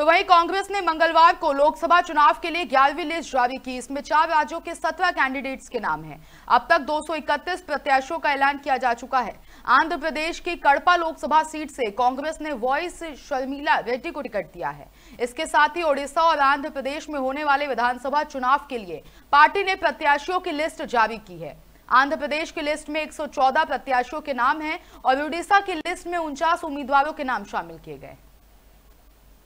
तो वहीं कांग्रेस ने मंगलवार को लोकसभा चुनाव के लिए ग्यारहवीं लिस्ट जारी की इसमें चार राज्यों के सत्रह कैंडिडेट्स के नाम हैं अब तक 231 प्रत्याशियों का ऐलान किया जा चुका है आंध्र प्रदेश की कड़पा लोकसभा सीट से कांग्रेस ने वॉइस शर्मिला रेड्डी को टिकट दिया है इसके साथ ही ओडिशा और आंध्र प्रदेश में होने वाले विधानसभा चुनाव के लिए पार्टी ने प्रत्याशियों की लिस्ट जारी की है आंध्र प्रदेश की लिस्ट में 114 प्रत्याशियों के नाम हैं और उड़ीसा की लिस्ट में उनचास उम्मीदवारों के नाम शामिल किए गए हैं